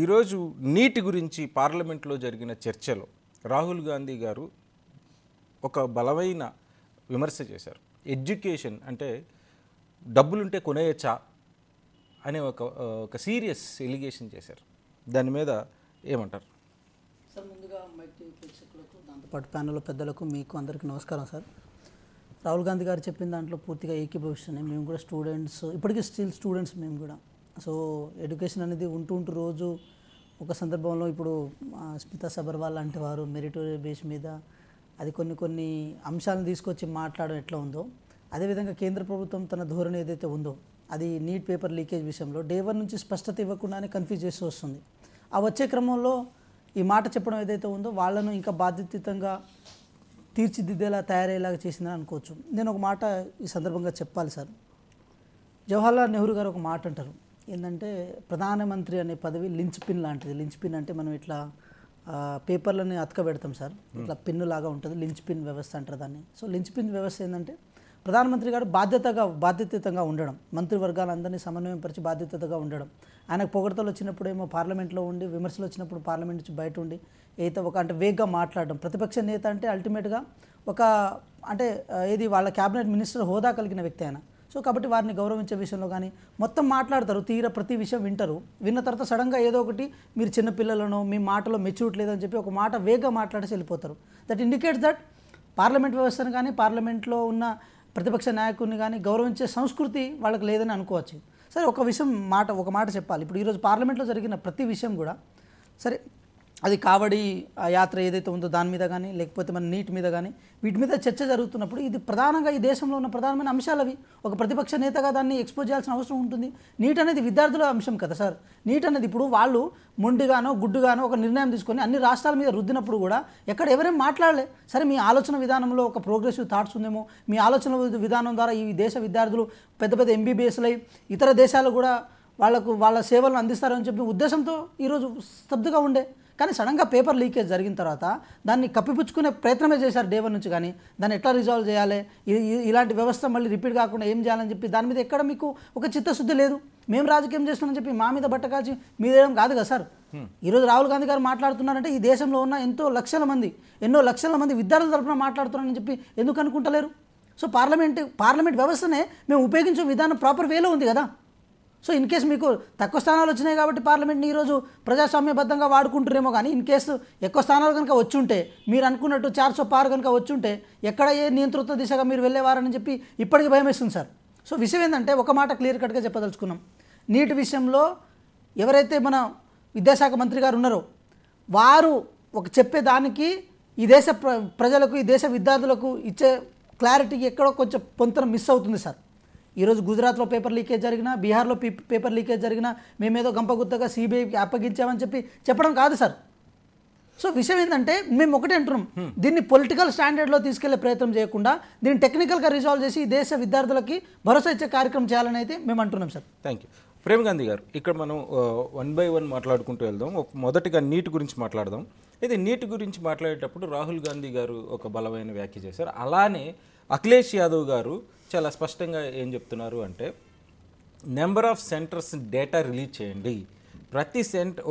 ఈరోజు నీటి గురించి పార్లమెంట్లో జరిగిన చర్చలో రాహుల్ గాంధీ గారు ఒక బలమైన విమర్శ చేశారు ఎడ్యుకేషన్ అంటే డబ్బులుంటే కొనేయచ్చా అనే ఒక ఒక సీరియస్ ఎలిగేషన్ చేశారు దాని మీద ఏమంటారు సార్ ముందుగా ప్రేక్షకులకు దాంతోపాటు ప్యానల్ పెద్దలకు మీకు అందరికీ నమస్కారం సార్ రాహుల్ గాంధీ గారు చెప్పిన దాంట్లో పూర్తిగా ఏకీభవిస్తున్నాయి మేము కూడా స్టూడెంట్స్ ఇప్పటికీ స్టిల్ స్టూడెంట్స్ మేము కూడా సో ఎడ్యుకేషన్ అనేది ఉంటూ ఉంటూ రోజు ఒక సందర్భంలో ఇప్పుడు స్మితా సబర్వాల్ లాంటి వారు మెరిటోరియల్ బేస్ మీద అది కొన్ని కొన్ని అంశాలను తీసుకొచ్చి మాట్లాడడం ఎట్లా ఉందో అదేవిధంగా కేంద్ర ప్రభుత్వం తన ధోరణి ఏదైతే ఉందో అది నీట్ పేపర్ లీకేజ్ విషయంలో డే వన్ నుంచి స్పష్టత ఇవ్వకుండానే కన్ఫ్యూజ్ చేస్తూ వస్తుంది ఆ వచ్చే క్రమంలో ఈ మాట చెప్పడం ఏదైతే ఉందో వాళ్ళను ఇంకా బాధ్యతంగా తీర్చిదిద్దేలా తయారయ్యేలాగా చేసిందని అనుకోవచ్చు నేను ఒక మాట ఈ సందర్భంగా చెప్పాలి సార్ జవహర్లాల్ నెహ్రూ గారు ఒక మాట అంటారు ఏంటంటే ప్రధానమంత్రి అనే పదవి లించ్ పిన్ లాంటిది లించ్ పిన్ అంటే మనం ఇట్లా పేపర్లని అతకబెడతాం సార్ ఇట్లా పిన్ను లాగా ఉంటుంది లించ్ పిన్ వ్యవస్థ అంటారు దాన్ని సో లించ్ పిన్ వ్యవస్థ ఏంటంటే ప్రధానమంత్రి గారు బాధ్యతగా బాధ్యతగా ఉండడం మంత్రివర్గాలందరినీ పరిచి బాధ్యతగా ఉండడం ఆయనకు పొగడతలు వచ్చినప్పుడు ఏమో పార్లమెంట్లో ఉండి విమర్శలు వచ్చినప్పుడు పార్లమెంట్ నుంచి బయట ఉండి ఏదో ఒక అంటే వేగ్గా మాట్లాడడం ప్రతిపక్ష నేత అంటే అల్టిమేట్గా ఒక అంటే ఏది వాళ్ళ క్యాబినెట్ మినిస్టర్ హోదా కలిగిన వ్యక్తి అయినా సో కాబట్టి వారిని గౌరవించే విషయంలో కానీ మొత్తం మాట్లాడతారు తీర ప్రతి విషయం వింటారు విన్న తర్వాత సడన్గా ఏదో ఒకటి మీరు చిన్నపిల్లలను మీ మాటలో మెచ్యూరిటీ లేదని చెప్పి ఒక మాట వేగంగా మాట్లాడేసి వెళ్ళిపోతారు దట్ ఇండికేట్స్ దట్ పార్లమెంట్ వ్యవస్థను కానీ పార్లమెంట్లో ఉన్న ప్రతిపక్ష నాయకుడిని కానీ గౌరవించే సంస్కృతి వాళ్ళకి లేదని అనుకోవచ్చు సరే ఒక విషయం మాట ఒక మాట చెప్పాలి ఇప్పుడు ఈరోజు పార్లమెంట్లో జరిగిన ప్రతి విషయం కూడా సరే అది కావడి యాత్ర ఏదైతే ఉందో దాని మీద కానీ లేకపోతే మన నీటి మీద కానీ వీటి మీద చర్చ జరుగుతున్నప్పుడు ఇది ప్రధానంగా ఈ దేశంలో ఉన్న ప్రధానమైన అంశాలు అవి ఒక ప్రతిపక్ష నేతగా దాన్ని ఎక్స్పోజ్ చేయాల్సిన అవసరం ఉంటుంది నీట్ అనేది విద్యార్థుల అంశం కదా సార్ నీట్ అనేది ఇప్పుడు వాళ్ళు మొండిగానో గుడ్డుగానో ఒక నిర్ణయం తీసుకొని అన్ని రాష్ట్రాల మీద రుద్దినప్పుడు కూడా ఎక్కడ ఎవరేం మాట్లాడలే సరే మీ ఆలోచన విధానంలో ఒక ప్రోగ్రెసివ్ థాట్స్ ఉందేమో మీ ఆలోచన విధానం ద్వారా ఈ దేశ విద్యార్థులు పెద్ద పెద్ద ఎంబీబీఎస్లై ఇతర దేశాలు కూడా వాళ్ళకు వాళ్ళ సేవలను అందిస్తారని చెప్పి ఉద్దేశంతో ఈరోజు స్తబ్దుగా ఉండే కానీ సడన్గా పేపర్ లీకేజ్ జరిగిన తర్వాత దాన్ని కప్పిపుచ్చుకునే ప్రయత్నమే చేశారు వన్ నుంచి కానీ దాన్ని ఎట్లా రిజాల్వ్ చేయాలి ఇలాంటి వ్యవస్థ మళ్ళీ రిపీట్ కాకుండా ఏం చేయాలని చెప్పి దాని మీద ఎక్కడ మీకు ఒక చిత్తశుద్ధి లేదు మేము రాజకీయం చేస్తున్నామని చెప్పి మా మీద బట్ట కాల్చి మీదేం కాదు కదా సార్ ఈరోజు రాహుల్ గాంధీ గారు మాట్లాడుతున్నారంటే ఈ దేశంలో ఉన్న ఎంతో లక్షల మంది ఎన్నో లక్షల మంది విద్యార్థుల తరఫున మాట్లాడుతున్నారని చెప్పి ఎందుకు అనుకుంటలేరు సో పార్లమెంట్ పార్లమెంట్ వ్యవస్థనే మేము ఉపయోగించే విధానం ప్రాపర్ వేలో ఉంది కదా సో ఇన్ కేసు మీకు తక్కువ స్థానాలు వచ్చినాయి కాబట్టి పార్లమెంట్ని ఈరోజు ప్రజాస్వామ్యబద్ధంగా వాడుకుంటురేమో కానీ ఇన్ కేసు ఎక్కువ స్థానాలు కనుక వచ్చుంటే మీరు అనుకున్నట్టు చార్సో పారు కనుక వచ్చుంటే ఎక్కడ ఏ నియంతృత్వ దిశగా మీరు వెళ్ళేవారని చెప్పి ఇప్పటికీ భయం వేస్తుంది సార్ సో విషయం ఏంటంటే ఒక మాట క్లియర్ కట్గా చెప్పదలుచుకున్నాం నీటి విషయంలో ఎవరైతే మన విద్యాశాఖ మంత్రి గారు ఉన్నారో వారు ఒక చెప్పేదానికి ఈ దేశ ప్ర ప్రజలకు ఈ దేశ విద్యార్థులకు ఇచ్చే క్లారిటీకి ఎక్కడో కొంచెం పొంతన మిస్ అవుతుంది సార్ ఈరోజు గుజరాత్లో పేపర్ లీకేజ్ జరిగినా బీహార్లో పేపర్ లీకేజ్ జరిగినా మేమేదో గంపగుత్తగా సిబిఐకి అప్పగించామని చెప్పి చెప్పడం కాదు సార్ సో విషయం ఏంటంటే మేము ఒకటే అంటున్నాం దీన్ని పొలిటికల్ స్టాండర్డ్లో తీసుకెళ్లే ప్రయత్నం చేయకుండా దీన్ని టెక్నికల్గా రిజాల్వ్ చేసి దేశ విద్యార్థులకి భరోసా ఇచ్చే కార్యక్రమం చేయాలని అయితే మేము అంటున్నాం sir thank you Prem Gandhi గారు ఇక్కడ మనం వన్ బై వన్ మాట్లాడుకుంటూ వెళ్దాం ఒక మొదటిగా నీటి గురించి మాట్లాడదాం అయితే నీటి గురించి మాట్లాడేటప్పుడు రాహుల్ గాంధీ గారు ఒక బలమైన వ్యాఖ్య చేశారు అలానే అఖిలేష్ యాదవ్ గారు చాలా స్పష్టంగా ఏం చెప్తున్నారు అంటే number of centres data release చేయండి ప్రతి సెంటర్